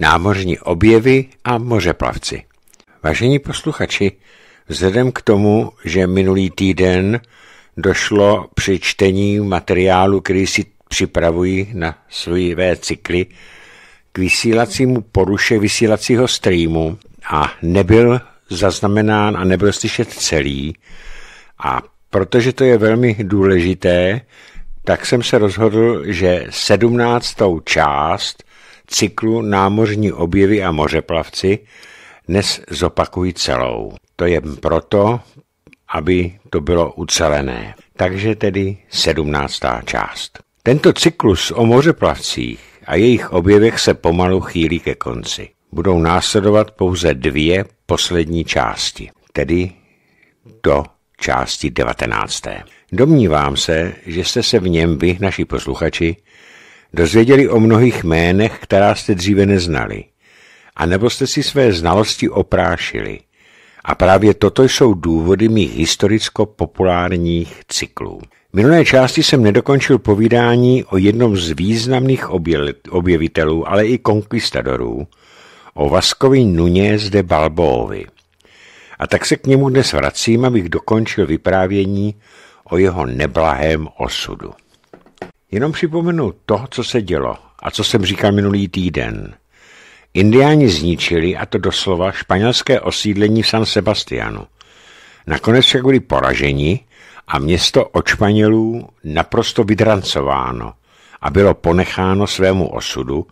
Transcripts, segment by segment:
námořní objevy a mořeplavci. Vážení posluchači, vzhledem k tomu, že minulý týden došlo při čtení materiálu, který si připravují na své cykly, k vysílacímu poruše vysílacího streamu a nebyl zaznamenán a nebyl slyšet celý. A protože to je velmi důležité, tak jsem se rozhodl, že sedmnáctou část cyklu Námořní objevy a mořeplavci dnes zopakuji celou. To je proto, aby to bylo ucelené. Takže tedy sedmnáctá část. Tento cyklus o mořeplavcích a jejich objevech se pomalu chýlí ke konci. Budou následovat pouze dvě poslední části, tedy do části 19. Domnívám se, že jste se v něm vy, naši posluchači, dozvěděli o mnohých jménech, která jste dříve neznali. A nebo jste si své znalosti oprášili. A právě toto jsou důvody mých historicko-populárních cyklů. Minulé části jsem nedokončil povídání o jednom z významných objevitelů, ale i konkvistadorů, o Vaskovi Nunez de Balboovi. A tak se k němu dnes vracím, abych dokončil vyprávění o jeho neblahém osudu. Jenom připomenu to, co se dělo a co jsem říkal minulý týden. Indiáni zničili, a to doslova, španělské osídlení v San Sebastianu. Nakonec však byli poraženi a město od Španělů naprosto vydrancováno a bylo ponecháno svému osudu,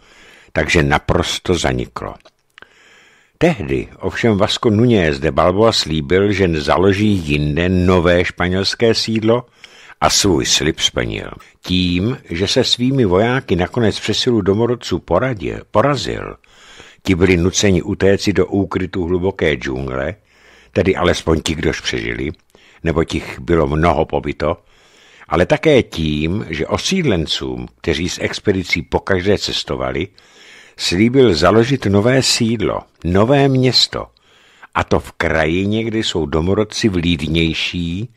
takže naprosto zaniklo. Tehdy ovšem Vasco Nunez de Balboa slíbil, že založí jinde nové španělské sídlo a svůj slib splnil. Tím, že se svými vojáky nakonec přesilu domorodců poradil, porazil, ti byli nuceni utéci do úkrytu hluboké džungle, tedy alespoň ti, kdož přežili, nebo těch bylo mnoho pobyto, ale také tím, že osídlencům, kteří s expedicí pokaždé cestovali, slíbil založit nové sídlo, nové město, a to v krajině, kde jsou domorodci vlídnější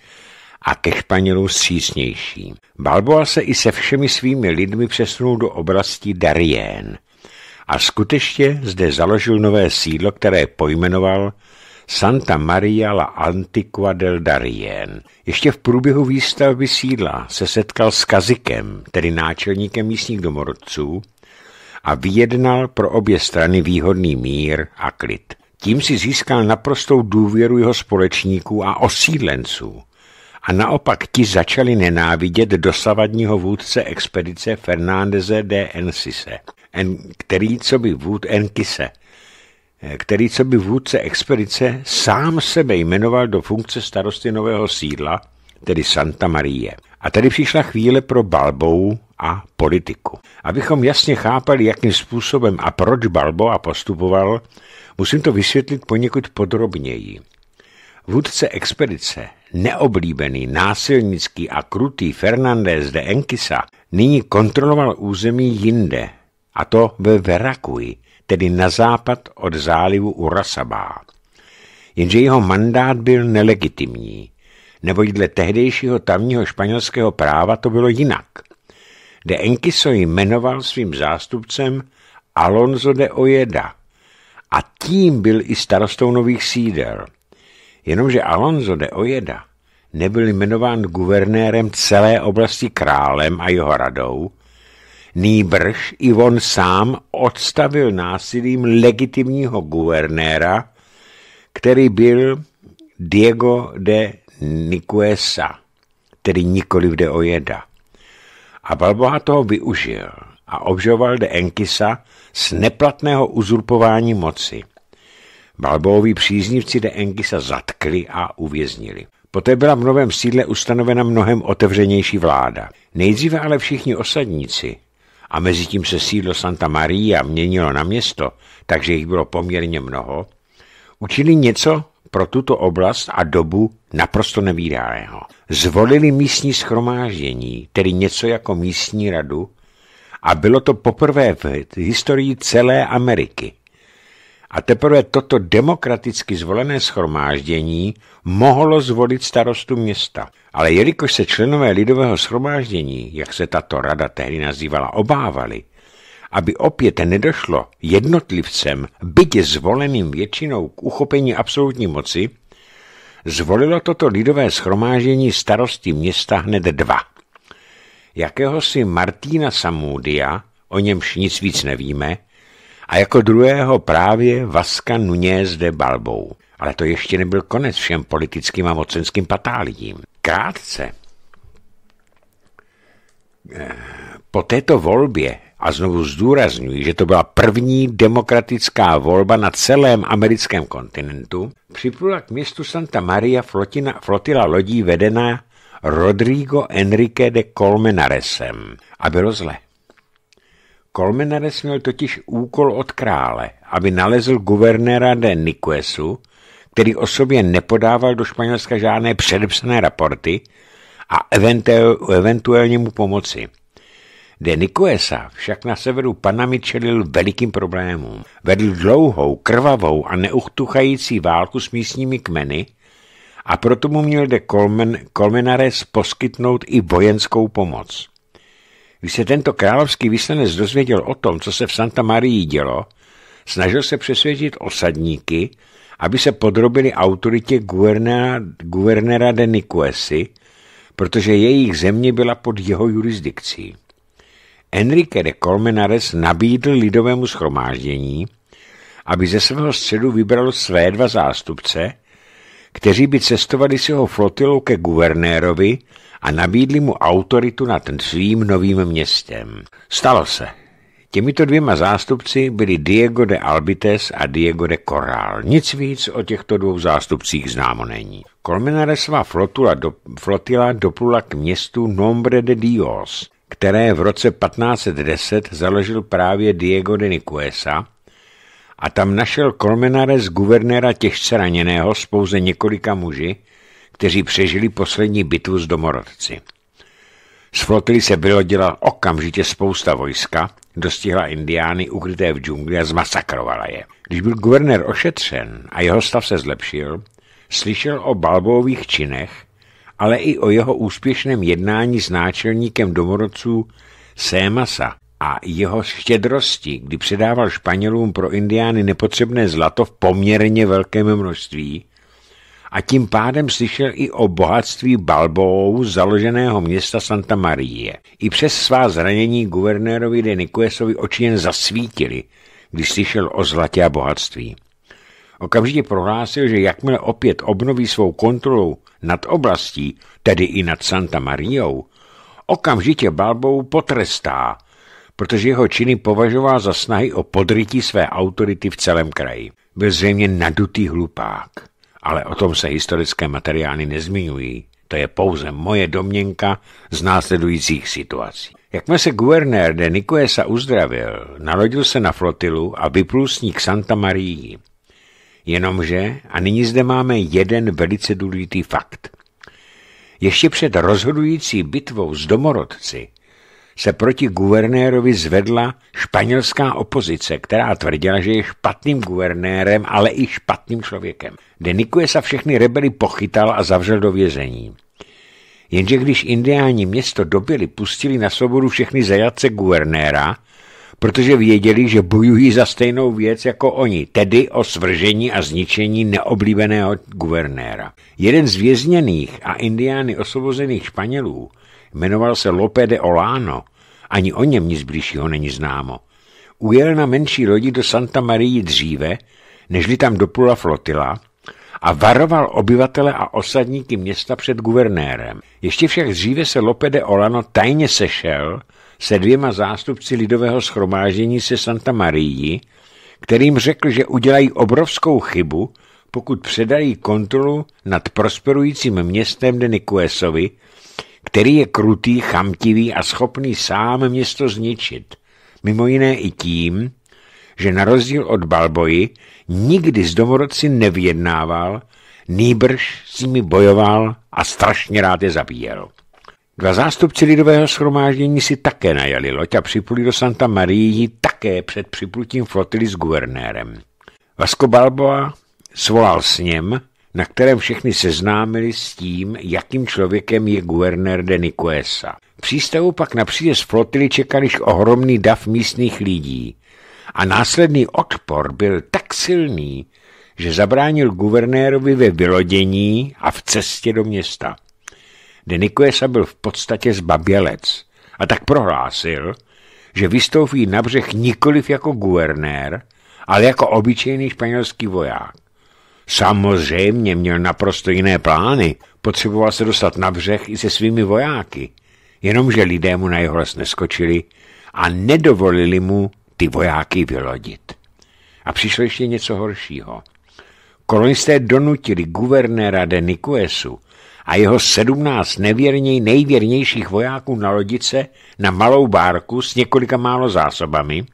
a ke Španělům střísnější. Balboa se i se všemi svými lidmi přesunul do oblasti Darien a skutečně zde založil nové sídlo, které pojmenoval Santa Maria la Antiqua del Darien. Ještě v průběhu výstavby sídla se setkal s Kazikem, tedy náčelníkem místních domorodců, a vyjednal pro obě strany výhodný mír a klid. Tím si získal naprostou důvěru jeho společníků a osídlenců, a naopak ti začali nenávidět dosavadního vůdce expedice Fernándeze de Encise, en, který co by vůd Enkise, eh, který co by vůdce expedice sám sebe jmenoval do funkce starosty nového sídla, tedy Santa Marie. A tady přišla chvíle pro Balbou a politiku. Abychom jasně chápali, jakým způsobem a proč Balboa postupoval, musím to vysvětlit poněkud podrobněji. Vůdce expedice neoblíbený, násilnický a krutý Fernández de Enkisa nyní kontroloval území jinde, a to ve Verakui, tedy na západ od zálivu Urasabá. Jenže jeho mandát byl nelegitimní, nebo dle tehdejšího tamního španělského práva to bylo jinak. De Enkiso jmenoval svým zástupcem Alonso de Ojeda a tím byl i starostou nových sídel – Jenomže Alonso de Ojeda nebyl jmenován guvernérem celé oblasti králem a jeho radou, nýbrž i on sám odstavil násilím legitimního guvernéra, který byl Diego de Nicuesa, tedy nikoli de Ojeda. A balboha toho využil a obžoval de Enkisa z neplatného uzurpování moci – Balboovi příznivci de se zatkli a uvěznili. Poté byla v novém sídle ustanovena mnohem otevřenější vláda. Nejdříve ale všichni osadníci, a mezi tím se sídlo Santa Maria měnilo na město, takže jich bylo poměrně mnoho, učili něco pro tuto oblast a dobu naprosto nevýdáného. Zvolili místní schromáždění, tedy něco jako místní radu, a bylo to poprvé v historii celé Ameriky a teprve toto demokraticky zvolené schromáždění mohlo zvolit starostu města. Ale jelikož se členové lidového schromáždění, jak se tato rada tehdy nazývala, obávali, aby opět nedošlo jednotlivcem, byť zvoleným většinou k uchopení absolutní moci, zvolilo toto lidové schromáždění starosti města hned dva. Jakéhosi Martína Samúdia, o němž nic víc nevíme, a jako druhého právě Vaska Nuñez de Balbou. Ale to ještě nebyl konec všem politickým a mocenským patáliím. Krátce eh, po této volbě, a znovu zdůrazňuji, že to byla první demokratická volba na celém americkém kontinentu, připlula k městu Santa Maria flotina, flotila lodí vedená Rodrigo Enrique de Colmenaresem. A bylo zle. Colmenares měl totiž úkol od krále, aby nalezl guvernéra de Nicuesu, který o sobě nepodával do Španělska žádné předepsané raporty a eventuálně mu pomoci. De Nikuesa však na severu Panamy čelil velikým problémům. Vedl dlouhou, krvavou a neuchtuchající válku s místními kmeny a proto mu měl de Colmen, Colmenares poskytnout i vojenskou pomoc. Když se tento královský vyslanec dozvěděl o tom, co se v Santa Marii dělo, snažil se přesvědčit osadníky, aby se podrobili autoritě guvernéra, guvernéra de Nicuesi, protože jejich země byla pod jeho jurisdikcí. Enrique de Colmenares nabídl lidovému schromáždění, aby ze svého středu vybralo své dva zástupce kteří by cestovali s jeho flotilou ke guvernérovi a nabídli mu autoritu nad svým novým městem. Stalo se. Těmito dvěma zástupci byli Diego de Albites a Diego de Corral. Nic víc o těchto dvou zástupcích známo není. Colmenaresová flotula, do, flotila doplula k městu Nombre de Dios, které v roce 1510 založil právě Diego de Nicuesa a tam našel Colmenares guvernéra těžce raněného spouze několika muži, kteří přežili poslední bitvu s domorodci. Z flotily se vylodila okamžitě spousta vojska, dostihla indiány ukryté v džungli a zmasakrovala je. Když byl guvernér ošetřen a jeho stav se zlepšil, slyšel o balbových činech, ale i o jeho úspěšném jednání s náčelníkem domorodců Sémasa, a jeho štědrosti, kdy předával Španělům pro Indiány nepotřebné zlato v poměrně velkém množství a tím pádem slyšel i o bohatství Balbou založeného města Santa Marie. I přes svá zranění guvernérovi de Nicuesovi oči jen zasvítily, když slyšel o zlatě a bohatství. Okamžitě prohlásil, že jakmile opět obnoví svou kontrolu nad oblastí, tedy i nad Santa Mariou, okamžitě Balbou potrestá – protože jeho činy považoval za snahy o podrytí své autority v celém kraji. Byl zřejmě nadutý hlupák, ale o tom se historické materiály nezmiňují. To je pouze moje domněnka z následujících situací. Jakmile se guvernér de Nicoesa uzdravil, nalodil se na flotilu a vyplul s ní k Santa Marii. Jenomže, a nyní zde máme jeden velice důležitý fakt. Ještě před rozhodující bitvou s domorodci se proti guvernérovi zvedla španělská opozice, která tvrdila, že je špatným guvernérem, ale i špatným člověkem. Denikuje sa všechny rebely pochytal a zavřel do vězení. Jenže když indiáni město dobili, pustili na svobodu všechny zajatce guvernéra, protože věděli, že bojují za stejnou věc jako oni, tedy o svržení a zničení neoblíbeného guvernéra. Jeden z vězněných a indiány osvobozených Španělů Jmenoval se Lope de Olano. Ani o něm nic blížšího není známo. Ujel na menší lodi do Santa Marii dříve, nežli tam doplula flotila, a varoval obyvatele a osadníky města před guvernérem. Ještě však dříve se Lope de Olano tajně sešel se dvěma zástupci lidového schromáždění se Santa Marii, kterým řekl, že udělají obrovskou chybu, pokud předají kontrolu nad prosperujícím městem Denikuesovi, který je krutý, chamtivý a schopný sám město zničit. Mimo jiné i tím, že na rozdíl od Balboji nikdy s domorodci nevyjednával, nýbrž s nimi bojoval a strašně rád je zabíjel. Dva zástupci lidového schromáždění si také najali loď a připluli do Santa Marii také před připlutím flotily s guvernérem. Vasco Balboa svolal s něm na kterém všechny seznámili s tím, jakým člověkem je guvernér de Nicoesa. přístavu pak na příjezd flotily čekal již ohromný dav místních lidí a následný odpor byl tak silný, že zabránil guvernérovi ve vylodění a v cestě do města. De Nicoesa byl v podstatě zbabělec a tak prohlásil, že vystoupí na břeh nikoliv jako guvernér, ale jako obyčejný španělský voják. Samozřejmě měl naprosto jiné plány. Potřeboval se dostat na břeh i se svými vojáky. Jenomže lidé mu na jeho les neskočili a nedovolili mu ty vojáky vylodit. A přišlo ještě něco horšího. Kolonisté donutili guvernéra de Nikuesu a jeho sedmnáct nevěrněj nejvěrnějších vojáků na lodice na malou bárku s několika málo zásobami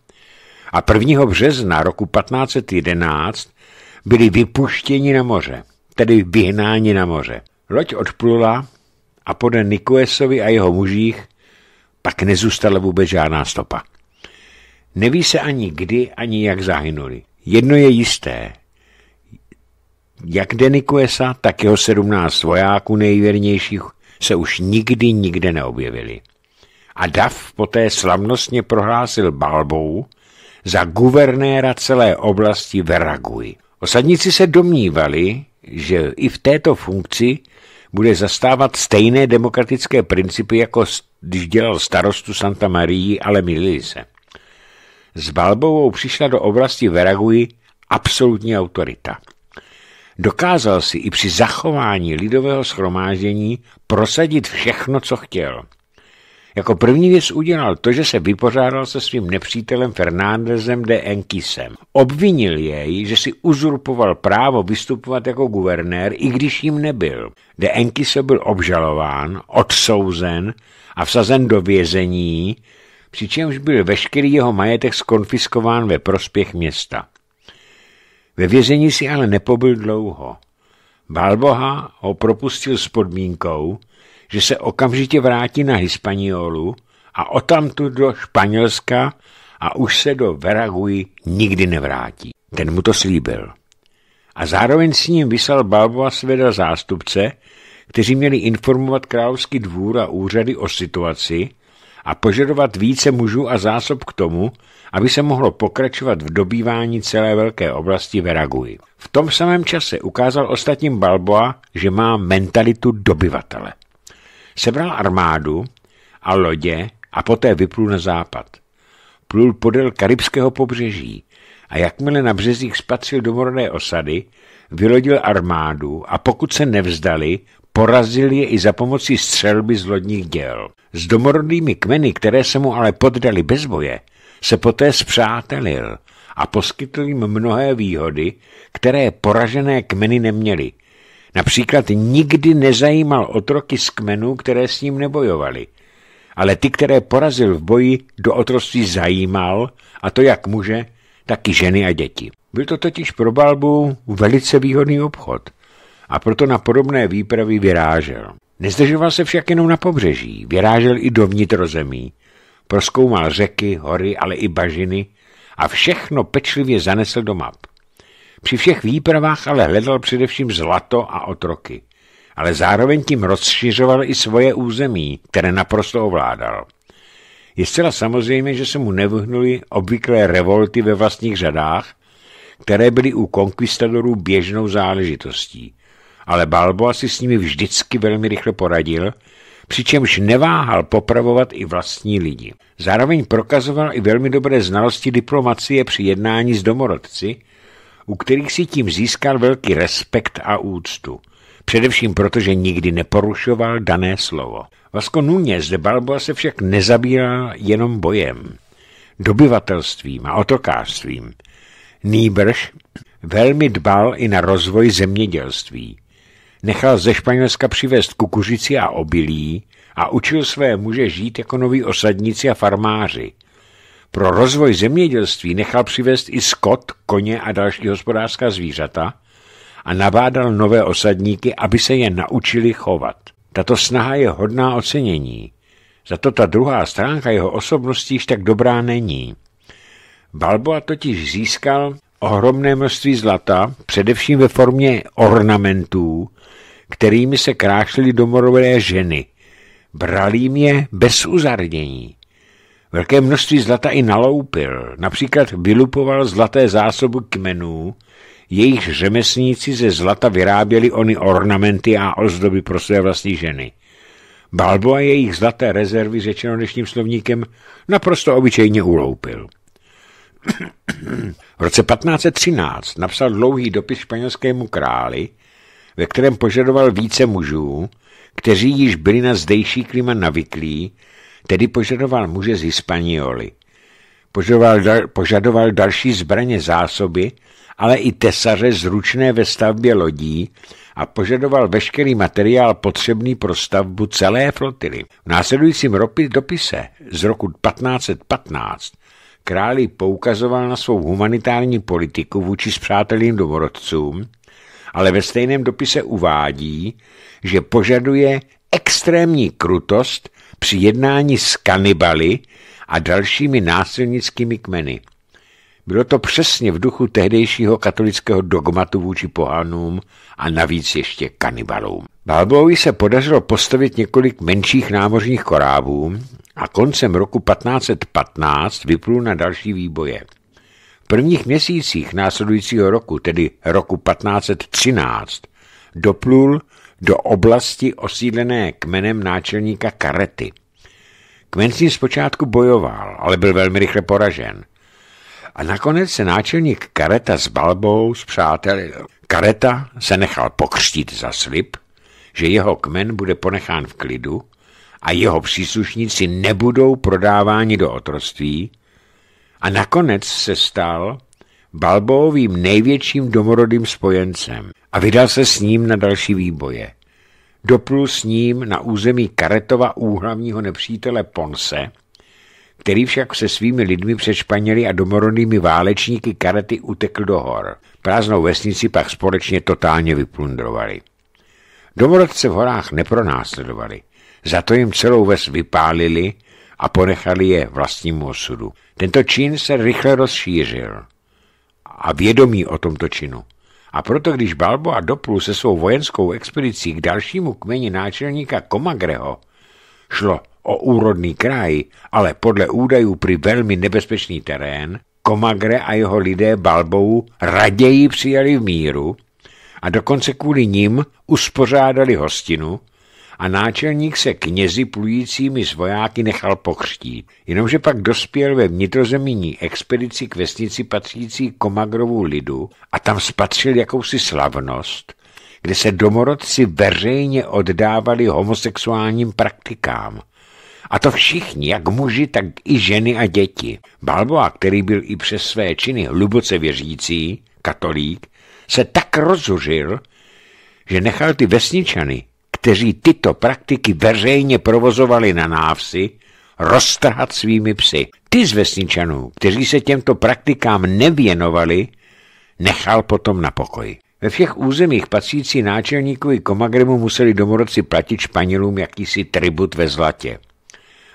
a 1. března roku 1511 byli vypuštěni na moře, tedy vyhnáni na moře. Loď odplula a podle Nikuesovi a jeho mužích pak nezůstala vůbec žádná stopa. Neví se ani kdy, ani jak zahynuli. Jedno je jisté. Jak Denikuesa, tak jeho sedmnáct vojáků nejvěrnějších se už nikdy nikde neobjevili. A Dav poté slavnostně prohlásil Balbou za guvernéra celé oblasti Veragui. Osadníci se domnívali, že i v této funkci bude zastávat stejné demokratické principy, jako když dělal starostu Santa Marii, ale milili se. S Balbovou přišla do oblasti Veragui absolutní autorita. Dokázal si i při zachování lidového schromáždění prosadit všechno, co chtěl – jako první věc udělal to, že se vypořádal se svým nepřítelem Fernándezem de Enkisem. Obvinil jej, že si uzurpoval právo vystupovat jako guvernér, i když jim nebyl. De Enkise byl obžalován, odsouzen a vsazen do vězení, přičemž byl veškerý jeho majetek skonfiskován ve prospěch města. Ve vězení si ale nepobyl dlouho. Balboha ho propustil s podmínkou, že se okamžitě vrátí na Hispaniolu a odtamtud do Španělska a už se do Veraguji nikdy nevrátí. Ten mu to slíbil. A zároveň s ním vyslal Balboa sveda zástupce, kteří měli informovat královský dvůr a úřady o situaci a požadovat více mužů a zásob k tomu, aby se mohlo pokračovat v dobývání celé velké oblasti Veraguji. V tom samém čase ukázal ostatním Balboa, že má mentalitu dobyvatele. Sebral armádu a lodě a poté vyplul na západ. Plul podél karibského pobřeží a jakmile na březích spatřil domorodé osady, vylodil armádu a pokud se nevzdali, porazil je i za pomocí střelby z lodních děl. S domorodými kmeny, které se mu ale poddali bez boje, se poté zpřátelil a poskytl jim mnohé výhody, které poražené kmeny neměly – Například nikdy nezajímal otroky z kmenů, které s ním nebojovali, ale ty, které porazil v boji, do otroství zajímal, a to jak muže, tak i ženy a děti. Byl to totiž pro Balbu velice výhodný obchod a proto na podobné výpravy vyrážel. Nezdržoval se však jenom na pobřeží, vyrážel i do vnitrozemí. Proskoumal řeky, hory, ale i bažiny a všechno pečlivě zanesl do map. Při všech výpravách ale hledal především zlato a otroky, ale zároveň tím rozšiřoval i svoje území, které naprosto ovládal. Je zcela samozřejmě, že se mu nevyhnuly obvyklé revolty ve vlastních řadách, které byly u konkvistadorů běžnou záležitostí. Ale Balboa si s nimi vždycky velmi rychle poradil, přičemž neváhal popravovat i vlastní lidi. Zároveň prokazoval i velmi dobré znalosti diplomacie při jednání s domorodci, u kterých si tím získal velký respekt a úctu. Především proto, že nikdy neporušoval dané slovo. Vasco Núñez de Balboa se však nezabýval jenom bojem, dobyvatelstvím a otokářstvím. Nýbrž velmi dbal i na rozvoj zemědělství. Nechal ze Španělska přivést kukuřici a obilí a učil své muže žít jako noví osadníci a farmáři – pro rozvoj zemědělství nechal přivést i skot, koně a další hospodářská zvířata a nabádal nové osadníky, aby se je naučili chovat. Tato snaha je hodná ocenění. Za to ta druhá stránka jeho osobnosti již tak dobrá není. Balboa totiž získal ohromné množství zlata, především ve formě ornamentů, kterými se krášly domorové ženy. Brali jim je bez uzardění. Velké množství zlata i naloupil, například vylupoval zlaté zásoby kmenů, jejich řemeslníci ze zlata vyráběli oni ornamenty a ozdoby pro své vlastní ženy. Balbo a jejich zlaté rezervy, řečeno dnešním slovníkem, naprosto obyčejně uloupil. v roce 1513 napsal dlouhý dopis španělskému králi, ve kterém požadoval více mužů, kteří již byli na zdejší klima navyklí tedy požadoval muže z Hispanioli. Požadoval, dal, požadoval další zbraně zásoby, ale i tesaře zručné ve stavbě lodí a požadoval veškerý materiál potřebný pro stavbu celé flotily. V následujícím ropi, dopise z roku 1515 králi poukazoval na svou humanitární politiku vůči spřátelým domorodcům, ale ve stejném dopise uvádí, že požaduje extrémní krutost při jednání s kanibaly a dalšími násilnickými kmeny. Bylo to přesně v duchu tehdejšího katolického dogmatu vůči pohánům a navíc ještě kanibalům. Balbovi se podařilo postavit několik menších námořních korábů a koncem roku 1515 vyplul na další výboje. V prvních měsících následujícího roku, tedy roku 1513, doplul do oblasti osídlené kmenem náčelníka Karety. Kmen s ním zpočátku bojoval, ale byl velmi rychle poražen. A nakonec se náčelník Kareta s Balbou zpřátelil. Kareta se nechal pokřtít za slib, že jeho kmen bude ponechán v klidu a jeho příslušníci nebudou prodáváni do otroství a nakonec se stal Balboovým největším domorodým spojencem a vydal se s ním na další výboje. Doplul s ním na území Karetova úhlavního nepřítele Ponce, který však se svými lidmi před Španěli a domorodými válečníky Karety utekl do hor. Prázdnou vesnici pak společně totálně vyplundrovali. Domorodce v horách nepronásledovali, za to jim celou ves vypálili a ponechali je vlastnímu osudu. Tento čin se rychle rozšířil a vědomí o tomto činu a proto, když Balboa doplul se svou vojenskou expedicí k dalšímu kmeni náčelníka Komagreho, šlo o úrodný kraj, ale podle údajů při velmi nebezpečný terén, Komagre a jeho lidé Balbou raději přijali v míru a dokonce kvůli ním uspořádali hostinu, a náčelník se knězi plujícími z vojáky nechal pokřtít. Jenomže pak dospěl ve vnitrozemní expedici k vesnici patřící Komagrovu lidu a tam spatřil jakousi slavnost, kde se domorodci veřejně oddávali homosexuálním praktikám. A to všichni, jak muži, tak i ženy a děti. Balboa, který byl i přes své činy hluboce věřící, katolík, se tak rozužil, že nechal ty vesničany kteří tyto praktiky veřejně provozovali na návsi, roztrhat svými psy. Ty z vesničanů, kteří se těmto praktikám nevěnovali, nechal potom na pokoji. Ve všech územích patřící náčelníkovi Komagremu museli domorodci platit Španělům jakýsi tribut ve zlatě.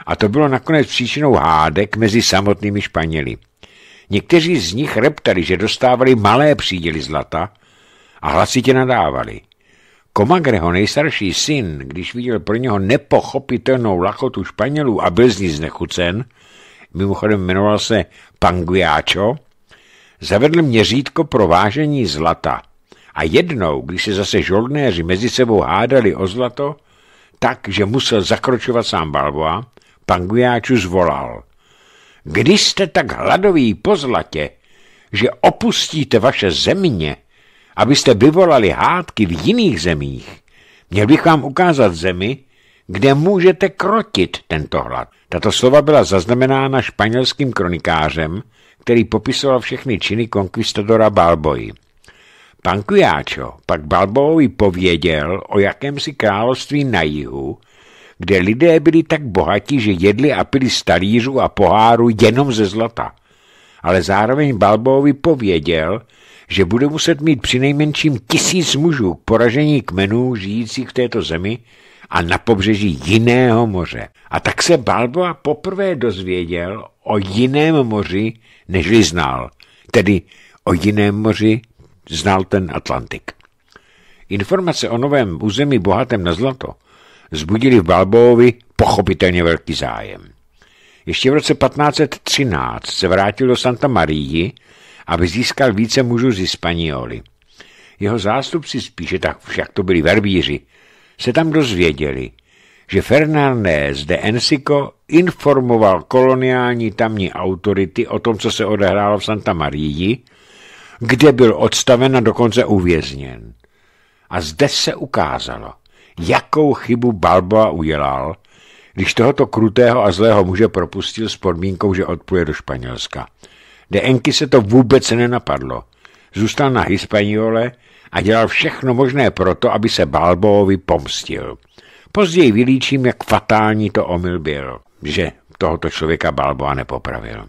A to bylo nakonec příčinou hádek mezi samotnými Španěly. Někteří z nich reptali, že dostávali malé příděly zlata a hlasitě nadávali – Komagreho nejstarší syn, když viděl pro něho nepochopitelnou lachotu Španělů a byl z ní znechucen, mimochodem jmenoval se Panguiáčo, zavedl měřítko pro vážení zlata. A jednou, když se zase žoldnéři mezi sebou hádali o zlato, tak, že musel zakročovat sám Balboa, Pangujáču zvolal. Když jste tak hladoví po zlatě, že opustíte vaše země, abyste vyvolali hádky v jiných zemích, měl bych vám ukázat zemi, kde můžete krotit tento hlad. Tato slova byla zaznamenána španělským kronikářem, který popisoval všechny činy konkvistadora Balboji. Pan Kujáčo pak Balbovi pověděl o jakémsi království na jihu, kde lidé byli tak bohatí, že jedli a pili z talířů a poháru jenom ze zlata. Ale zároveň Balbovi pověděl, že bude muset mít přinejmenším tisíc mužů k poražení kmenů žijících v této zemi a na pobřeží jiného moře. A tak se Balboa poprvé dozvěděl o jiném moři, nežli znal, tedy o jiném moři znal ten Atlantik. Informace o novém území bohatém na zlato zbudili v Balboovi pochopitelně velký zájem. Ještě v roce 1513 se vrátil do Santa Marii, aby získal více mužů z Hispanioli. Jeho zástupci, spíše tak však to byli verbíři, se tam dozvěděli, že Fernández de Ensico informoval koloniální tamní autority o tom, co se odehrálo v Santa Marii, kde byl odstaven a dokonce uvězněn. A zde se ukázalo, jakou chybu Balboa udělal, když tohoto krutého a zlého muže propustil s podmínkou, že odpluje do Španělska. De Enky se to vůbec nenapadlo. Zůstal na Hispaniole a dělal všechno možné proto, aby se Balboovi pomstil. Později vylíčím, jak fatální to omyl byl, že tohoto člověka Balboa nepopravil.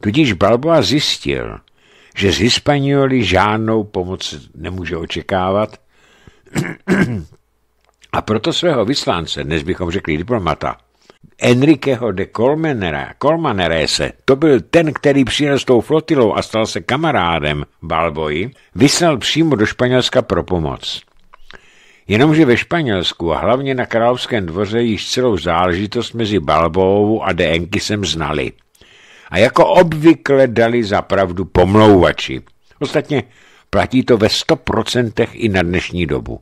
Tudíž Balboa zjistil, že z Hispanioli žádnou pomoc nemůže očekávat a proto svého vyslance, dnes bychom řekli diplomata, Enriqueho de Colmenera, Colmanerese, to byl ten, který přijel s tou flotilou a stal se kamarádem Balboji, vyslal přímo do Španělska pro pomoc. Jenomže ve Španělsku a hlavně na královském dvoře již celou záležitost mezi Balbovou a de Enkisem znali. A jako obvykle dali za pravdu pomlouvači. Ostatně platí to ve 100% i na dnešní dobu.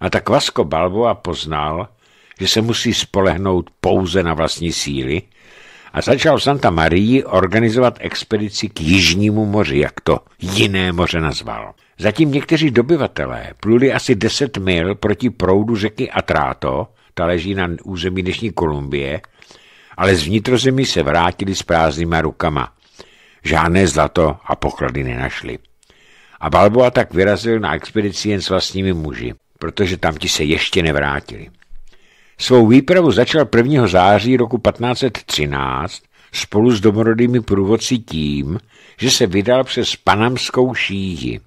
A tak Vasco Balboa poznal, že se musí spolehnout pouze na vlastní síly a začal Santa Marii organizovat expedici k Jižnímu moři, jak to jiné moře nazval. Zatím někteří dobyvatelé pluli asi 10 mil proti proudu řeky Atráto, ta leží na území dnešní Kolumbie, ale z vnitrozemí se vrátili s prázdnýma rukama. Žádné zlato a poklady nenašli. A Balboa tak vyrazil na expedici jen s vlastními muži, protože tamti se ještě nevrátili. Svou výpravu začal 1. září roku 1513 spolu s domorodými průvodci tím, že se vydal přes Panamskou šíji.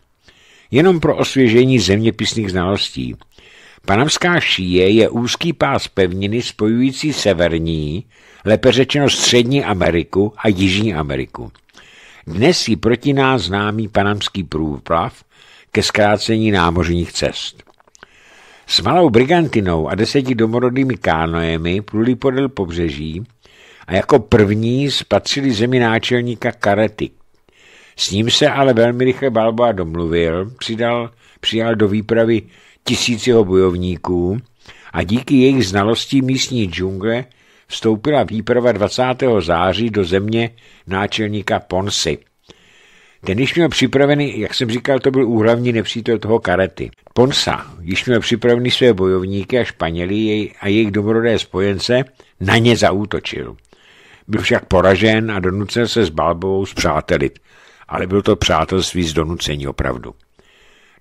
Jenom pro osvěžení zeměpisných znalostí. Panamská šíje je úzký pás pevniny spojující severní, lépe řečeno střední Ameriku a Jižní Ameriku. Dnes ji proti nás známý panamský průplav ke zkrácení námořních cest. S malou brigantinou a deseti domorodými kánojemi pluli podél pobřeží a jako první spatřili zemi náčelníka Karety. S ním se ale velmi rychle Balboa domluvil, přidal, přijal do výpravy tisíc jeho bojovníků a díky jejich znalostí místní džungle vstoupila výprava 20. září do země náčelníka Ponsy – ten již měl připravený, jak jsem říkal, to byl úhlavní nepřítel toho karety. Ponsa již měl připravený své bojovníky a jej a jejich domorodé spojence, na ně zaútočil. Byl však poražen a donucen se s Balbovou zpřátelit, ale byl to přátelství z donucení opravdu.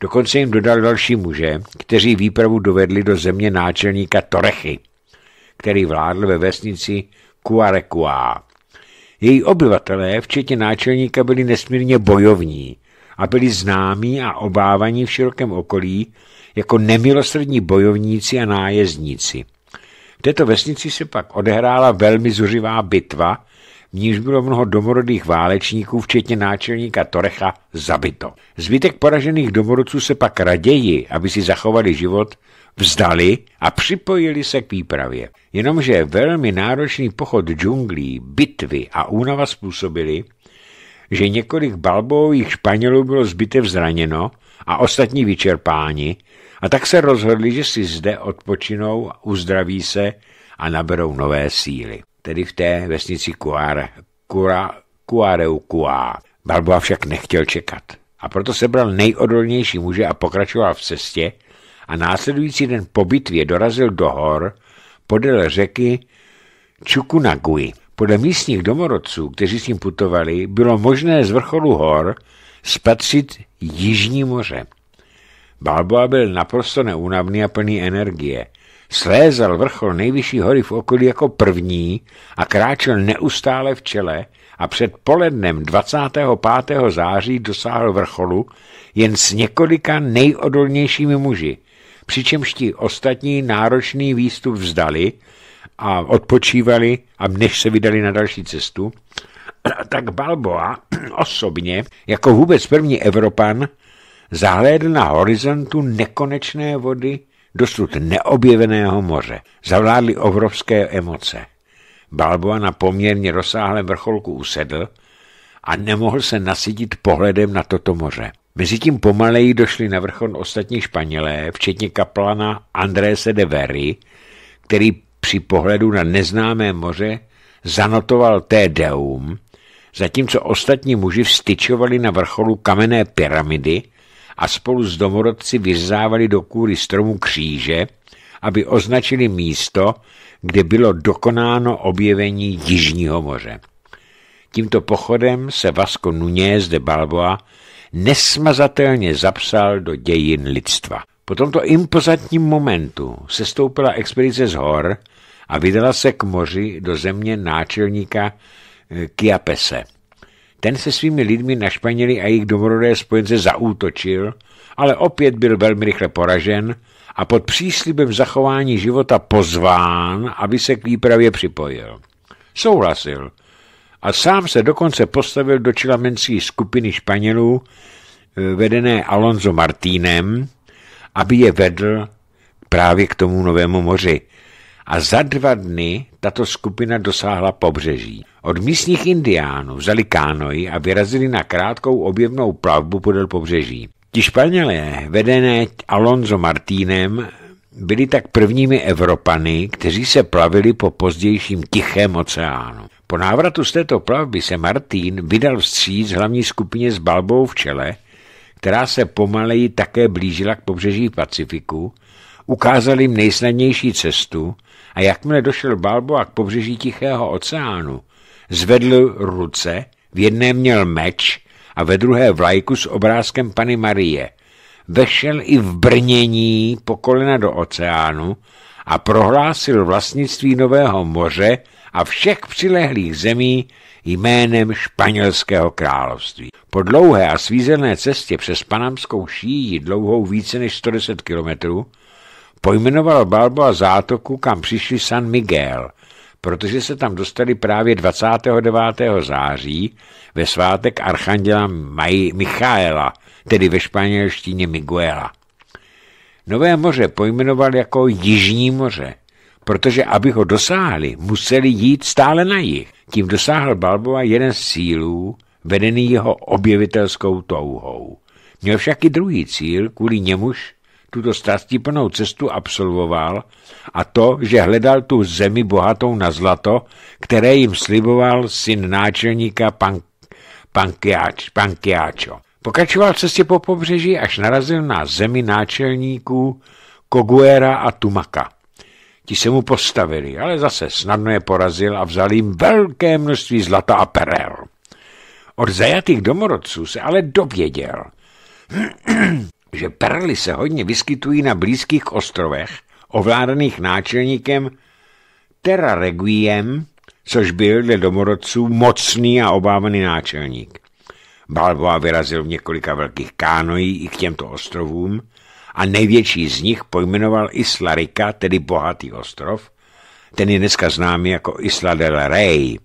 Dokonce jim dodal další muže, kteří výpravu dovedli do země náčelníka Torechy, který vládl ve vesnici Kuarekuá. Její obyvatelé, včetně náčelníka, byli nesmírně bojovní a byli známí a obávaní v širokém okolí jako nemilosrdní bojovníci a nájezdníci. V této vesnici se pak odehrála velmi zuřivá bitva, v níž bylo mnoho domorodých válečníků, včetně náčelníka Torecha, zabito. Zbytek poražených domorodců se pak raději, aby si zachovali život, vzdali a připojili se k výpravě. Jenomže velmi náročný pochod džunglí, bitvy a únava způsobili, že několik balbových Španělů bylo zbytev zraněno a ostatní vyčerpáni, a tak se rozhodli, že si zde odpočinou, uzdraví se a naberou nové síly. Tedy v té vesnici Kuare, Kura, Kuareu Kuá. Balboa však nechtěl čekat. A proto sebral nejodolnější muže a pokračoval v cestě, a následující den po bitvě dorazil do hor podél řeky Čukunagui. Podle místních domorodců, kteří s ním putovali, bylo možné z vrcholu hor spatřit Jižní moře. Balboa byl naprosto neúnavný a plný energie. Slézal vrchol nejvyšší hory v okolí jako první a kráčel neustále v čele a před polednem 25. září dosáhl vrcholu jen s několika nejodolnějšími muži, přičemž ti ostatní náročný výstup vzdali a odpočívali a než se vydali na další cestu, tak Balboa osobně, jako vůbec první Evropan, zahlédl na horizontu nekonečné vody dosud neobjeveného moře. Zavládly obrovské emoce. Balboa na poměrně rozsáhlém vrcholku usedl a nemohl se nasytit pohledem na toto moře. Mezitím pomaleji došli na vrchol ostatní Španělé, včetně kaplana Andrése de Verry, který při pohledu na neznámé moře zanotoval té deum, zatímco ostatní muži vstyčovali na vrcholu kamenné pyramidy a spolu s domorodci vyzávali do kůry stromu kříže, aby označili místo, kde bylo dokonáno objevení Jižního moře. Tímto pochodem se Vasco Nuñez de Balboa nesmazatelně zapsal do dějin lidstva. Po tomto impozantním momentu se stoupila expedice z hor a vydala se k moři do země náčelníka Kiapese. Eh, Ten se svými lidmi na Španěli a jejich domorodé spojence zaútočil, ale opět byl velmi rychle poražen a pod příslibem zachování života pozván, aby se k výpravě připojil. Souhlasil – a sám se dokonce postavil do čilavenské skupiny Španělů eh, vedené Alonso Martínem, aby je vedl právě k tomu Novému moři. A za dva dny tato skupina dosáhla pobřeží. Od místních indiánů vzali kánoji a vyrazili na krátkou objevnou plavbu podél pobřeží. Ti Španělé, vedené Alonso Martínem, byli tak prvními Evropany, kteří se plavili po pozdějším Tichém oceánu. Po návratu z této plavby se Martin vydal vstříc hlavní skupině s Balbou v čele, která se pomaleji také blížila k pobřeží Pacifiku, ukázal jim nejsnadnější cestu a jakmile došel Balboa k pobřeží Tichého oceánu, zvedl ruce, v jedné měl meč a ve druhé vlajku s obrázkem Pany Marie. Vešel i v brnění po kolena do oceánu a prohlásil vlastnictví Nového moře a všech přilehlých zemí jménem španělského království. Po dlouhé a svízelné cestě přes panamskou šíji dlouhou více než 110 kilometrů pojmenoval Balboa zátoku, kam přišli San Miguel, protože se tam dostali právě 29. září ve svátek archanděla Maj- Michaela, tedy ve španělštině Miguela. Nové moře pojmenoval jako Jižní moře – protože aby ho dosáhli, museli jít stále na jich. Tím dosáhl Balboa jeden z cílů, vedený jeho objevitelskou touhou. Měl však i druhý cíl, kvůli němuž tuto strastiplnou cestu absolvoval a to, že hledal tu zemi bohatou na zlato, které jim sliboval syn náčelníka Pan, Pankiáč, Pankiáčo. Pokračoval cestě po pobřeží, až narazil na zemi náčelníků Koguera a Tumaka. Ti se mu postavili, ale zase snadno je porazil a vzal jim velké množství zlata a perel. Od zajatých domorodců se ale dověděl, že perly se hodně vyskytují na blízkých ostrovech, ovládaných náčelníkem Reguiem, což byl dle domorodců mocný a obávaný náčelník. Balboa vyrazil v několika velkých kánojí i k těmto ostrovům, a největší z nich pojmenoval Isla Rica, tedy bohatý ostrov, ten je dneska známý jako Isla del Rey.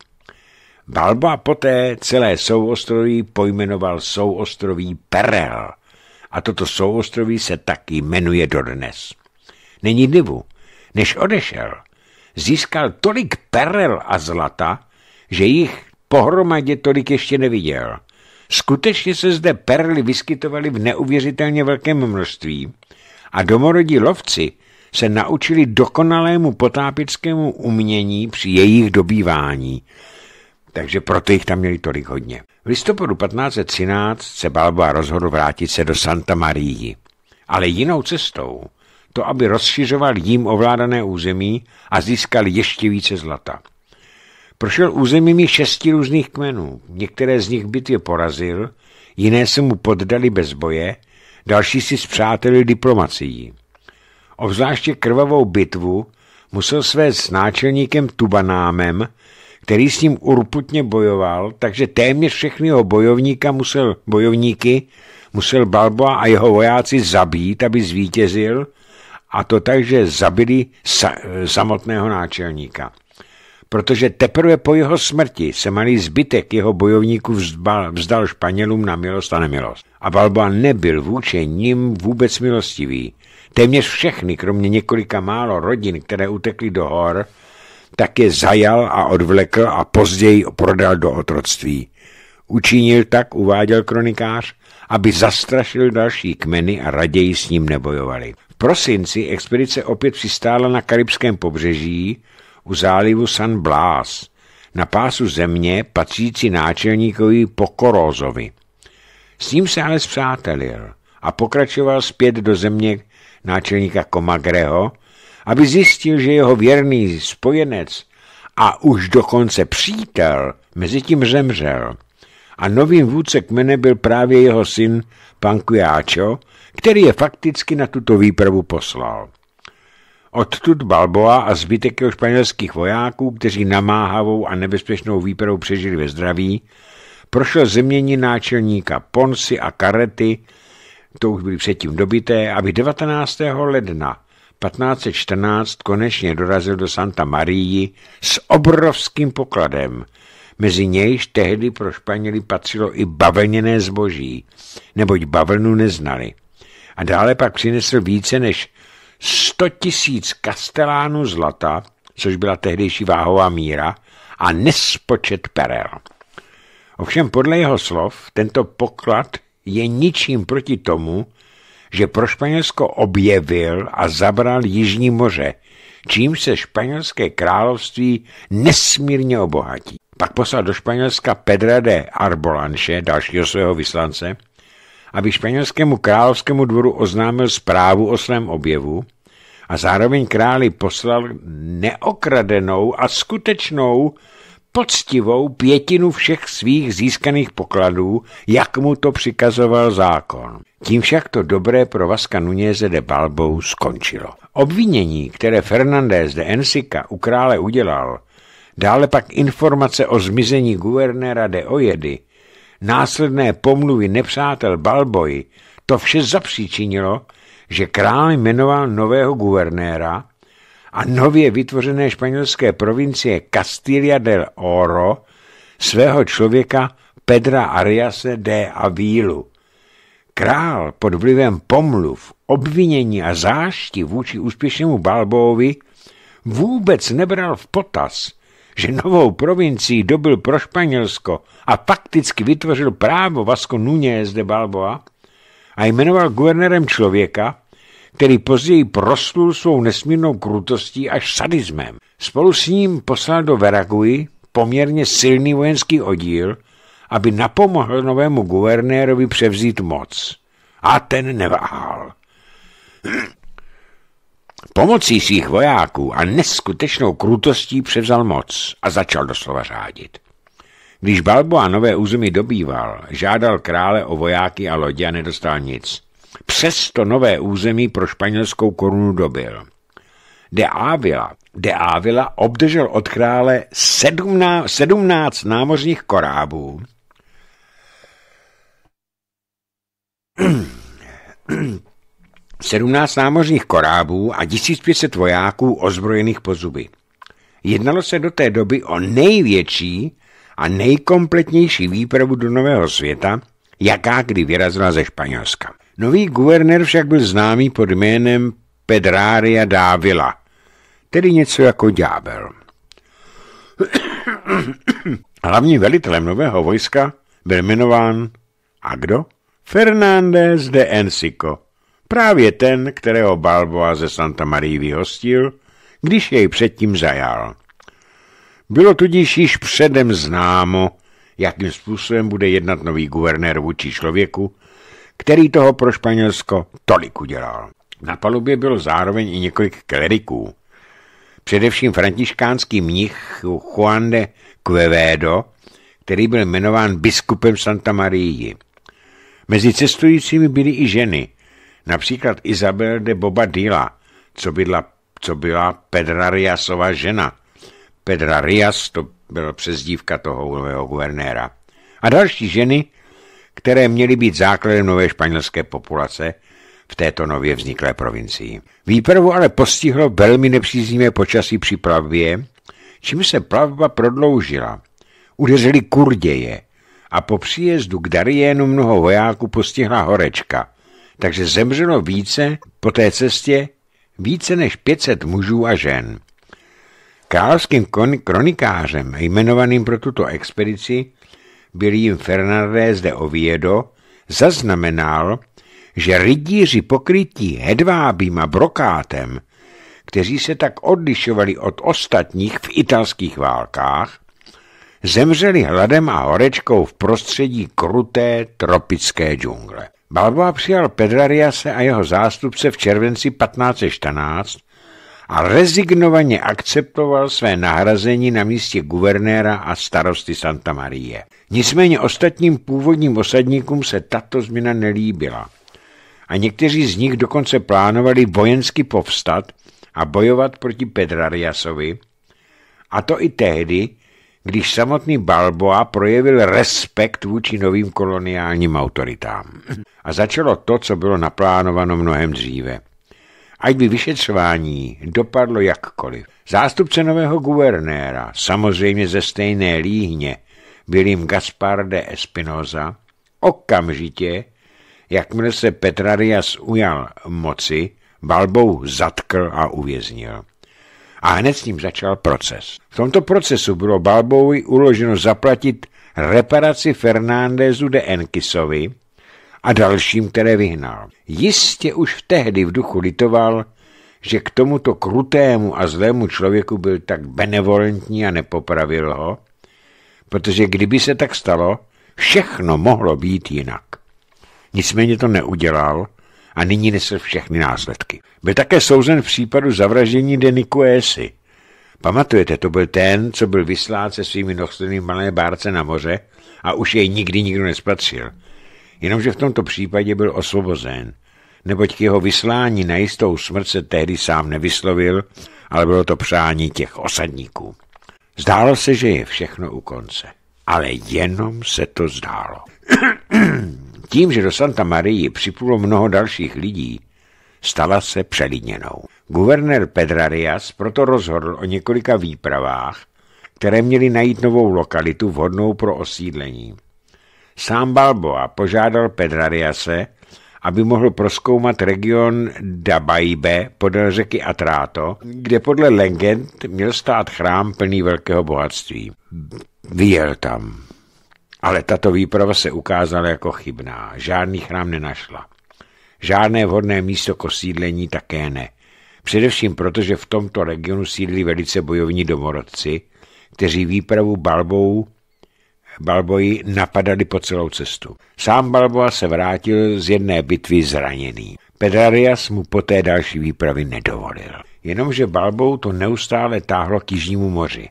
Balba poté celé souostroví pojmenoval souostroví Perel a toto souostroví se taky jmenuje dodnes. Není divu, než odešel, získal tolik perel a zlata, že jich pohromadě tolik ještě neviděl – Skutečně se zde perly vyskytovaly v neuvěřitelně velkém množství a domorodí lovci se naučili dokonalému potápickému umění při jejich dobývání. Takže proto jich tam měli tolik hodně. V listopadu 1513 se Balboa rozhodl vrátit se do Santa Marii, ale jinou cestou, to aby rozšiřoval jím ovládané území a získal ještě více zlata. Prošel územím šesti různých kmenů. Některé z nich v bitvě porazil, jiné se mu poddali bez boje, další si zpřáteli diplomacií. Obzvláště krvavou bitvu musel své s náčelníkem Tubanámem, který s ním urputně bojoval, takže téměř všechny jeho bojovníka musel, bojovníky musel Balboa a jeho vojáci zabít, aby zvítězil, a to tak, že zabili sa, eh, samotného náčelníka protože teprve po jeho smrti se malý zbytek jeho bojovníků vzdal Španělům na milost a nemilost. A Balba nebyl vůči ním vůbec milostivý. Téměř všechny, kromě několika málo rodin, které utekly do hor, tak je zajal a odvlekl a později prodal do otroctví. Učinil tak, uváděl kronikář, aby zastrašil další kmeny a raději s ním nebojovali. V prosinci expedice opět přistála na karibském pobřeží u zálivu San Blas na pásu země patřící náčelníkovi Pokorozovi. S ním se ale zpřátelil a pokračoval zpět do země náčelníka Komagreho, aby zjistil, že jeho věrný spojenec a už dokonce přítel mezi tím zemřel. A novým vůdce kmene byl právě jeho syn Pankujáčo, který je fakticky na tuto výpravu poslal. Odtud Balboa a zbytek jeho španělských vojáků, kteří namáhavou a nebezpečnou výpravu přežili ve zdraví, prošel zemění náčelníka Ponsi a Karety, to už byly předtím dobité, aby 19. ledna 1514 konečně dorazil do Santa Marii s obrovským pokladem. Mezi nějž tehdy pro Španěly patřilo i bavlněné zboží, neboť bavlnu neznali. A dále pak přinesl více než 100 tisíc kastelánů zlata, což byla tehdejší váhová míra, a nespočet perel. Ovšem podle jeho slov tento poklad je ničím proti tomu, že pro Španělsko objevil a zabral Jižní moře, čím se španělské království nesmírně obohatí. Pak poslal do Španělska Pedra de Arbolanche, dalšího svého vyslance, aby španělskému královskému dvoru oznámil zprávu o svém objevu a zároveň králi poslal neokradenou a skutečnou poctivou pětinu všech svých získaných pokladů, jak mu to přikazoval zákon. Tím však to dobré pro Vaska Nuněze de Balbou skončilo. Obvinění, které Fernandez de Ensica u krále udělal, dále pak informace o zmizení guvernéra de Ojedy, následné pomluvy nepřátel Balboji, to vše zapříčinilo, že král jmenoval nového guvernéra a nově vytvořené španělské provincie Castilla del Oro svého člověka Pedra Ariase de Avílu. Král pod vlivem pomluv, obvinění a zášti vůči úspěšnému Balbovi vůbec nebral v potaz – že novou provincií dobil pro Španělsko a fakticky vytvořil právo Vasco Núñez de Balboa a jmenoval guvernérem člověka, který později proslul svou nesmírnou krutostí až sadismem. Spolu s ním poslal do Veraguji poměrně silný vojenský oddíl, aby napomohl novému guvernérovi převzít moc. A ten neváhal. Pomocí svých vojáků a neskutečnou krutostí převzal moc a začal doslova řádit. Když Balboa nové území dobýval, žádal krále o vojáky a lodě a nedostal nic. Přesto nové území pro španělskou korunu dobil. De Avila, de Avila obdržel od krále 17, 17 námořních korábů, 17 námořních korábů a 1500 vojáků ozbrojených po zuby. Jednalo se do té doby o největší a nejkompletnější výpravu do Nového světa, jaká kdy vyrazila ze Španělska. Nový guvernér však byl známý pod jménem Pedraria Dávila, tedy něco jako ďábel. Hlavním velitelem nového vojska byl jmenován a kdo? Fernández de Encico. Právě ten, kterého Balboa ze Santa Marie vyhostil, když jej předtím zajal. Bylo tudíž již předem známo, jakým způsobem bude jednat nový guvernér vůči člověku, který toho pro Španělsko tolik udělal. Na palubě bylo zároveň i několik kleriků. Především františkánský mnich Juan de Quevedo, který byl jmenován biskupem Santa Marii. Mezi cestujícími byly i ženy – Například Isabel de Bobadilla, co byla, co byla Pedrariasova žena. Pedrarias to byla přezdívka toho nového guvernéra. A další ženy, které měly být základem nové španělské populace v této nově vzniklé provincii. Výpravu ale postihlo velmi nepříznivé počasí při plavbě, čím se plavba prodloužila. Udeřili kurděje a po příjezdu k Darienu mnoho vojáků postihla horečka – takže zemřelo více po té cestě více než 500 mužů a žen. Královským kronikářem jmenovaným pro tuto expedici byl jim Fernandez de Oviedo, zaznamenal, že rydíři pokrytí hedvábím a brokátem, kteří se tak odlišovali od ostatních v italských válkách, zemřeli hladem a horečkou v prostředí kruté tropické džungle. Balboa přijal Pedrariase a jeho zástupce v červenci 1514 a rezignovaně akceptoval své nahrazení na místě guvernéra a starosty Santa Marie. Nicméně ostatním původním osadníkům se tato změna nelíbila a někteří z nich dokonce plánovali vojensky povstat a bojovat proti Pedrariasovi, a to i tehdy, když samotný Balboa projevil respekt vůči novým koloniálním autoritám. A začalo to, co bylo naplánováno mnohem dříve. Ať by vyšetřování dopadlo jakkoliv, zástupce nového guvernéra, samozřejmě ze stejné líhně, byl jim Gaspar de Espinoza, okamžitě, jakmile se Petrarias ujal moci, Balbou zatkl a uvěznil a hned s ním začal proces. V tomto procesu bylo Balbovi uloženo zaplatit reparaci Fernándezu de Enkisovi a dalším, které vyhnal. Jistě už v tehdy v duchu litoval, že k tomuto krutému a zlému člověku byl tak benevolentní a nepopravil ho, protože kdyby se tak stalo, všechno mohlo být jinak. Nicméně to neudělal a nyní nesl všechny následky. Byl také souzen v případu zavraždění Deniku Esy. Pamatujete, to byl ten, co byl vyslán se svými nohsteny malé bárce na moře a už jej nikdy nikdo nespatřil. Jenomže v tomto případě byl osvobozen, neboť k jeho vyslání na jistou smrt se tehdy sám nevyslovil, ale bylo to přání těch osadníků. Zdálo se, že je všechno u konce. Ale jenom se to zdálo. Tím, že do Santa Marii připulo mnoho dalších lidí, stala se přelidněnou. Guvernér Pedrarias proto rozhodl o několika výpravách, které měly najít novou lokalitu vhodnou pro osídlení. Sám Balboa požádal Pedrariase, aby mohl proskoumat region Dabaibe podél řeky Atráto, kde podle legend měl stát chrám plný velkého bohatství. Vyjel tam. Ale tato výprava se ukázala jako chybná. Žádný chrám nenašla. Žádné vhodné místo k osídlení také ne. Především proto, že v tomto regionu sídlí velice bojovní domorodci, kteří výpravu Balbou Balboji napadali po celou cestu. Sám Balboa se vrátil z jedné bitvy zraněný. Pedarias mu poté další výpravy nedovolil. Jenomže Balbou to neustále táhlo k Jižnímu moři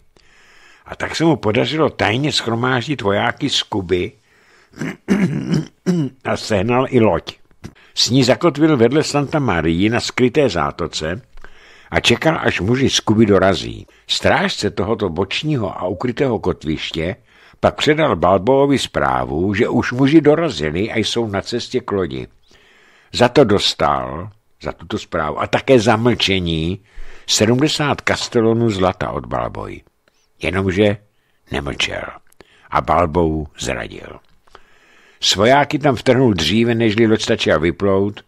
a tak se mu podařilo tajně schromáždit vojáky z Kuby a sehnal i loď. S ní zakotvil vedle Santa Marii na skryté zátoce a čekal, až muži z Kuby dorazí. Strážce tohoto bočního a ukrytého kotviště pak předal Balboovi zprávu, že už muži dorazili a jsou na cestě k lodi. Za to dostal, za tuto zprávu a také za mlčení, 70 kastelonů zlata od Balboji. Jenomže nemlčel a balbou zradil. Svojáky tam vtrhnul dříve, nežli loď stačila vyplout,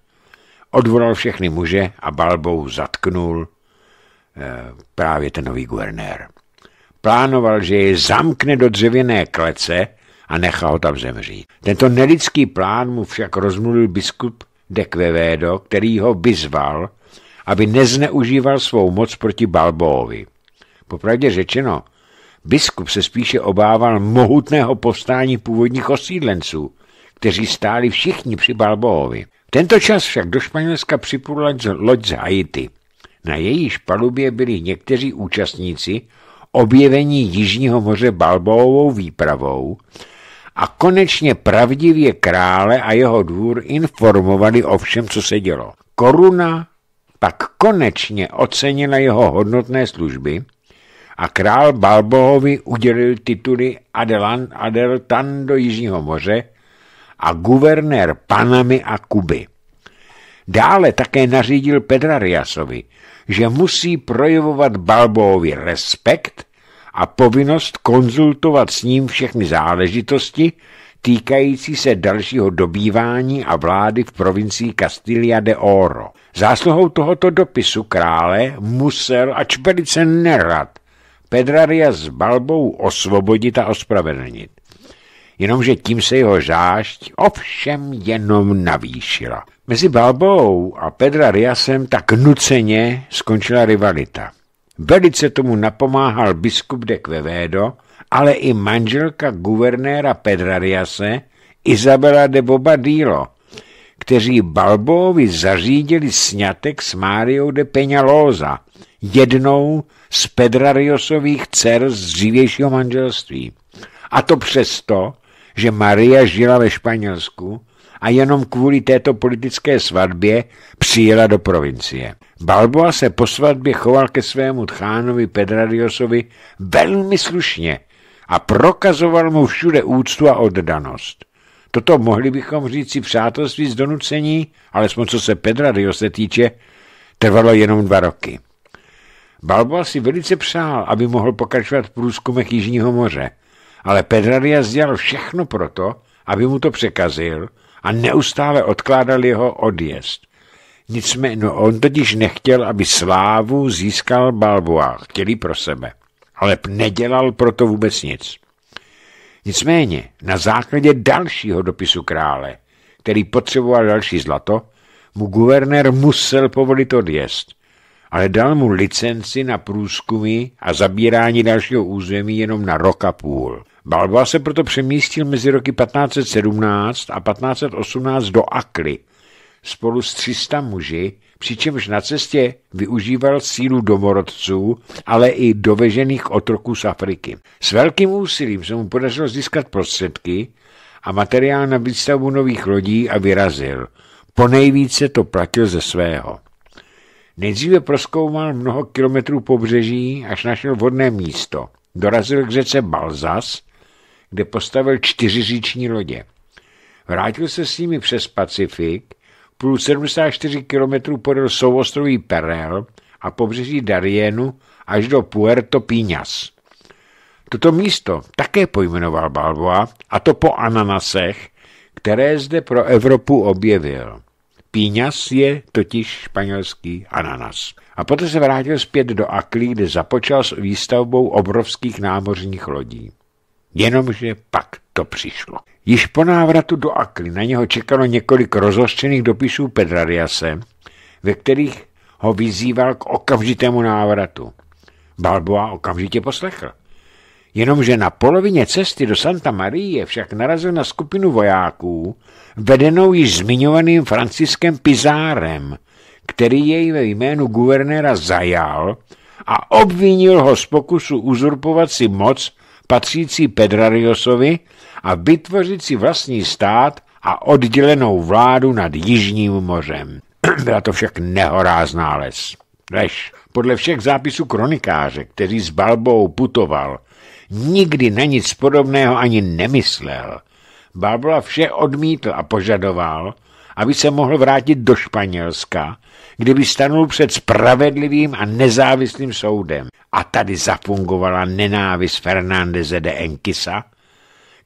odvolal všechny muže a balbou zatknul e, právě ten nový guvernér. Plánoval, že je zamkne do dřevěné klece a nechá ho tam zemřít. Tento nelidský plán mu však rozmluvil biskup de Quevedo, který ho vyzval, aby nezneužíval svou moc proti Balboovi. Popravdě řečeno, Biskup se spíše obával mohutného povstání původních osídlenců, kteří stáli všichni při Balbohovi. Tento čas však do Španělska připudla loď z Haiti. Na jejíž palubě byli někteří účastníci objevení Jižního moře Balboovou výpravou a konečně pravdivě krále a jeho dvůr informovali o všem, co se dělo. Koruna pak konečně ocenila jeho hodnotné služby a král Balbohovi udělil tituly Adelan, Adeltan do Jižního moře a guvernér Panamy a Kuby. Dále také nařídil Pedrariasovi, že musí projevovat Balbovi respekt a povinnost konzultovat s ním všechny záležitosti týkající se dalšího dobývání a vlády v provincii Castilla de Oro. Zásluhou tohoto dopisu krále musel, ač velice nerad, Pedraria s Balbou osvobodit a ospravedlnit. Jenomže tím se jeho zášť ovšem jenom navýšila. Mezi Balbou a Pedra Riasem tak nuceně skončila rivalita. Velice tomu napomáhal biskup de Quevedo, ale i manželka guvernéra Pedra Riase, Izabela de Bobadillo, kteří Balbovi zařídili sňatek s Máriou de Peñalóza, jednou z Pedrariosových dcer z dřívějšího manželství. A to přesto, že Maria žila ve Španělsku a jenom kvůli této politické svatbě přijela do provincie. Balboa se po svatbě choval ke svému tchánovi Pedrariosovi velmi slušně a prokazoval mu všude úctu a oddanost. Toto mohli bychom si přátelství z donucení, alespoň co se Pedrariose týče, trvalo jenom dva roky. Balboa si velice přál, aby mohl pokračovat v průzkumech Jižního moře, ale Pedrarias dělal všechno proto, aby mu to překazil a neustále odkládal jeho odjezd. Nicméně no, on totiž nechtěl, aby slávu získal Balboa, chtěl ji pro sebe, ale nedělal proto vůbec nic. Nicméně na základě dalšího dopisu krále, který potřeboval další zlato, mu guvernér musel povolit odjezd – ale dal mu licenci na průzkumy a zabírání dalšího území jenom na rok a půl. Balboa se proto přemístil mezi roky 1517 a 1518 do Akly spolu s 300 muži, přičemž na cestě využíval sílu domorodců, ale i dovežených otroků z Afriky. S velkým úsilím se mu podařilo získat prostředky a materiál na výstavbu nových lodí a vyrazil. Ponejvíce to platil ze svého. Nejdříve proskoumal mnoho kilometrů pobřeží, až našel vodné místo. Dorazil k řece Balzas, kde postavil čtyři říční lodě. Vrátil se s nimi přes Pacifik, plus 74 kilometrů podél souostroví Perel a pobřeží Darienu až do Puerto Piñas. Toto místo také pojmenoval Balboa, a to po ananasech, které zde pro Evropu objevil. Píňas je totiž španělský ananas. A poté se vrátil zpět do Akli, kde započal s výstavbou obrovských námořních lodí. Jenomže pak to přišlo. Již po návratu do Akli na něho čekalo několik rozhořčených dopisů Pedrariase, ve kterých ho vyzýval k okamžitému návratu. Balboa okamžitě poslechl. Jenomže na polovině cesty do Santa Marie však narazil na skupinu vojáků, vedenou již zmiňovaným Franciskem Pizárem, který jej ve jménu guvernéra zajal a obvinil ho z pokusu uzurpovat si moc patřící Pedrariosovi a vytvořit si vlastní stát a oddělenou vládu nad Jižním mořem. Byla to však nehorázná les. Lež. Podle všech zápisů kronikáře, kteří s Balbou putoval, Nikdy na nic podobného ani nemyslel. babla vše odmítl a požadoval, aby se mohl vrátit do Španělska, kdyby stanul před spravedlivým a nezávislým soudem. A tady zafungovala nenávist Fernándeze de Enkisa,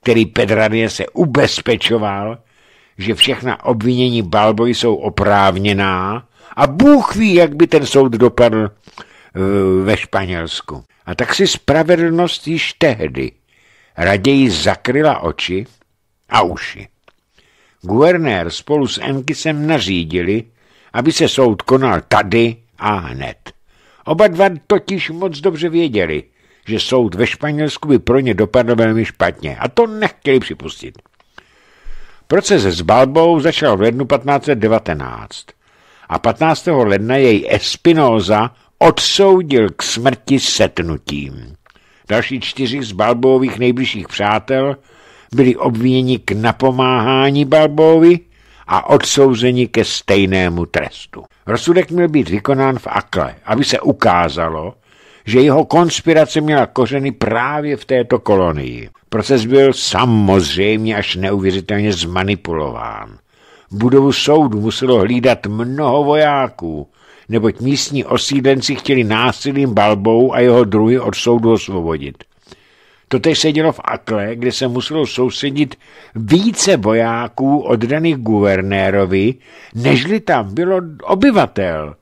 který Pedrarie se ubezpečoval, že všechna obvinění Balboy jsou oprávněná a Bůh ví, jak by ten soud dopadl, Eh, ve Španělsku. A tak si spravedlnost již tehdy raději zakryla oči a uši. Guvernér spolu s Enkisem nařídili, aby se soud konal tady a hned. Oba dva totiž moc dobře věděli, že soud ve Španělsku by pro ně dopadl velmi špatně a to nechtěli připustit. Proces s Balbou začal v lednu 1519 a 15. ledna jej Espinoza odsoudil k smrti setnutím. Další čtyři z balbových nejbližších přátel byli obviněni k napomáhání balbovi a odsouzeni ke stejnému trestu. Rozsudek měl být vykonán v Akle, aby se ukázalo, že jeho konspirace měla kořeny právě v této kolonii. Proces byl samozřejmě až neuvěřitelně zmanipulován. Budovu soudu muselo hlídat mnoho vojáků, neboť místní osídlenci chtěli násilím Balbou a jeho druhy od soudu osvobodit. Totež se dělo v Akle, kde se muselo sousedit více vojáků oddaných guvernérovi, nežli tam bylo obyvatel,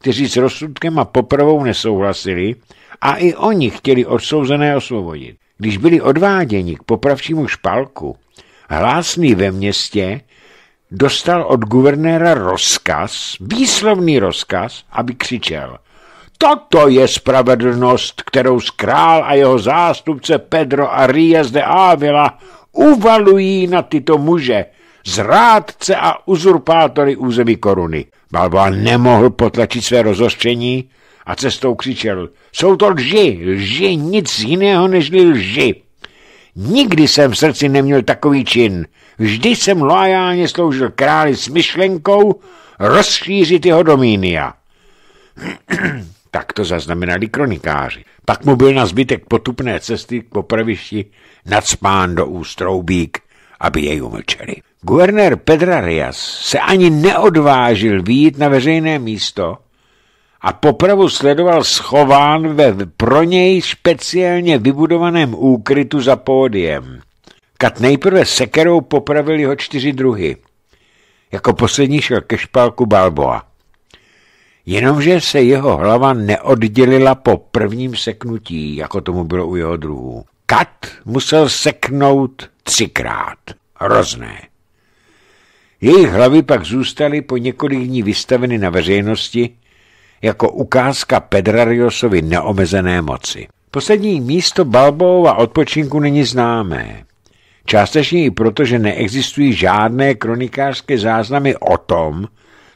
kteří s rozsudkem a poprvou nesouhlasili a i oni chtěli odsouzené osvobodit. Když byli odváděni k popravčímu špalku, hlásný ve městě, dostal od guvernéra rozkaz, výslovný rozkaz, aby křičel. Toto je spravedlnost, kterou král a jeho zástupce Pedro a Ríaz de Ávila uvalují na tyto muže, zrádce a uzurpátory území koruny. Balboa nemohl potlačit své rozostření a cestou křičel. Jsou to lži, lži, nic jiného než lži. Nikdy jsem v srdci neměl takový čin. Vždy jsem loajálně sloužil králi s myšlenkou rozšířit jeho domínia. tak to zaznamenali kronikáři. Pak mu byl na zbytek potupné cesty k popravišti nadspán do ústroubík, aby jej umlčeli. Guvernér Pedrarias se ani neodvážil výjít na veřejné místo, a popravu sledoval schován ve pro něj speciálně vybudovaném úkrytu za pódiem. Kat nejprve sekerou popravil jeho čtyři druhy. Jako poslední šel ke špálku Balboa. Jenomže se jeho hlava neoddělila po prvním seknutí, jako tomu bylo u jeho druhů. Kat musel seknout třikrát. Hrozné. Jejich hlavy pak zůstaly po několik dní vystaveny na veřejnosti jako ukázka Pedrariosovi neomezené moci. Poslední místo Balboova odpočinku není známé. Částečně i proto, že neexistují žádné kronikářské záznamy o tom,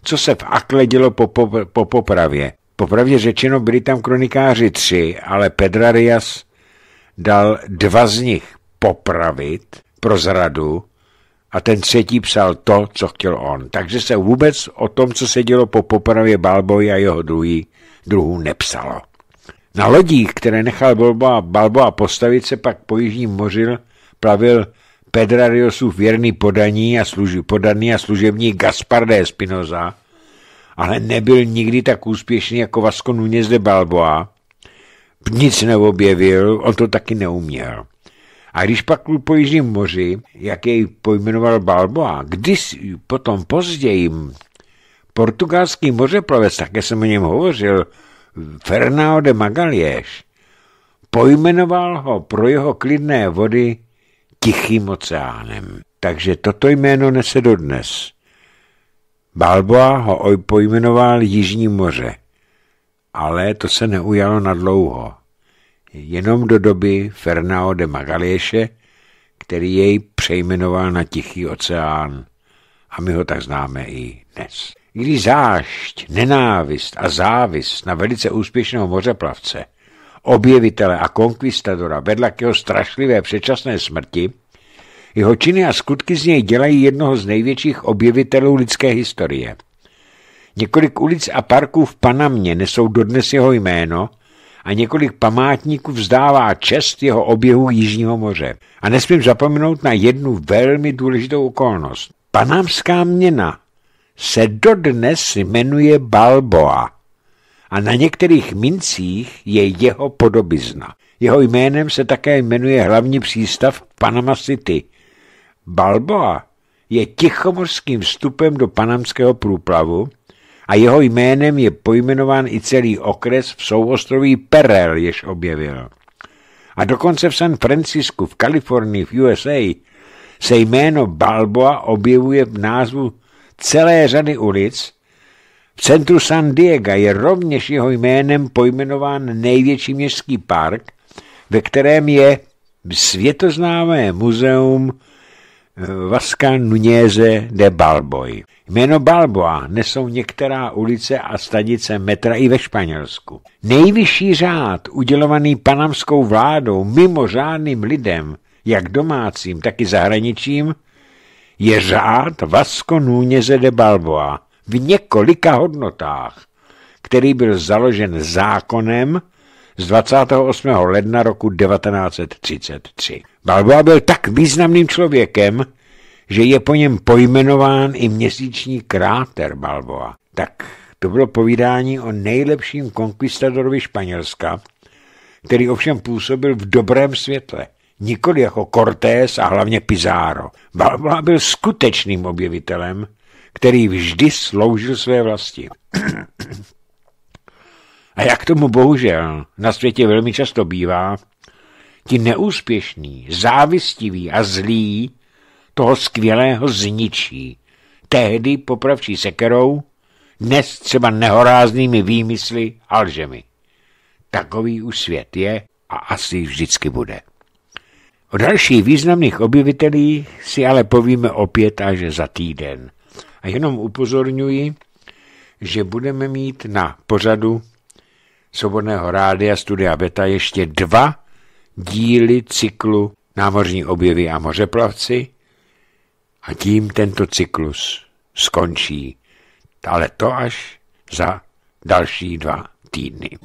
co se v Akle dělo po, po, po popravě. Popravdě řečeno byli tam kronikáři tři, ale Pedrarias dal dva z nich popravit pro zradu a ten třetí psal to, co chtěl on. Takže se vůbec o tom, co se dělo po popravě Balboji a jeho druhý, druhů nepsalo. Na lodích, které nechal Balboa, Balboa postavit, se pak po Jižním moři plavil Pedrariosův věrný podaní a služi, podaný a služební Gaspar de ale nebyl nikdy tak úspěšný jako Vasco Núñez de Balboa. Nic neobjevil, on to taky neuměl. A když pak klub po Jižním moři, jak jej pojmenoval Balboa, když potom později portugalský mořeplavec, také jsem o něm hovořil, Fernando de Magalhães, pojmenoval ho pro jeho klidné vody Tichým oceánem. Takže toto jméno nese dodnes. Balboa ho pojmenoval Jižní moře, ale to se neujalo na dlouho jenom do doby Fernao de Magaléše, který jej přejmenoval na Tichý oceán. A my ho tak známe i dnes. Když zášť, nenávist a závist na velice úspěšného mořeplavce, objevitele a konkvistadora vedla k jeho strašlivé předčasné smrti, jeho činy a skutky z něj dělají jednoho z největších objevitelů lidské historie. Několik ulic a parků v Panamě nesou dodnes jeho jméno a několik památníků vzdává čest jeho oběhu Jižního moře. A nesmím zapomenout na jednu velmi důležitou okolnost. Panamská měna se dodnes jmenuje Balboa a na některých mincích je jeho podobizna. Jeho jménem se také jmenuje hlavní přístav Panama City. Balboa je tichomorským vstupem do panamského průplavu a jeho jménem je pojmenován i celý okres v souostroví Perel, jež objevil. A dokonce v San Francisku, v Kalifornii, v USA, se jméno Balboa objevuje v názvu celé řady ulic, v centru San Diego je rovněž jeho jménem pojmenován největší městský park, ve kterém je světoznámé muzeum Eh, Vasca Nuněze de Balboj. Jméno Balboa nesou některá ulice a stanice metra i ve Španělsku. Nejvyšší řád, udělovaný panamskou vládou mimořádným lidem, jak domácím, tak i zahraničím, je řád Vasco Nuněze de Balboa v několika hodnotách, který byl založen zákonem z 28. ledna roku 1933. Balboa byl tak významným člověkem, že je po něm pojmenován i měsíční kráter Balboa. Tak to bylo povídání o nejlepším konkvistadorovi Španělska, který ovšem působil v dobrém světle, nikoli jako Cortés a hlavně Pizarro. Balboa byl skutečným objevitelem, který vždy sloužil své vlasti. a jak tomu bohužel na světě velmi často bývá, Ti neúspěšní, závistiví a zlí toho skvělého zničí. Tehdy popravčí sekerou, dnes třeba nehoráznými výmysly a lžemi. Takový už svět je a asi vždycky bude. O dalších významných objevitelích si ale povíme opět až za týden. A jenom upozorňuji, že budeme mít na pořadu Svobodného rádia Studia Beta ještě dva díly cyklu Námořní objevy a mořeplavci a tím tento cyklus skončí, ale to až za další dva týdny.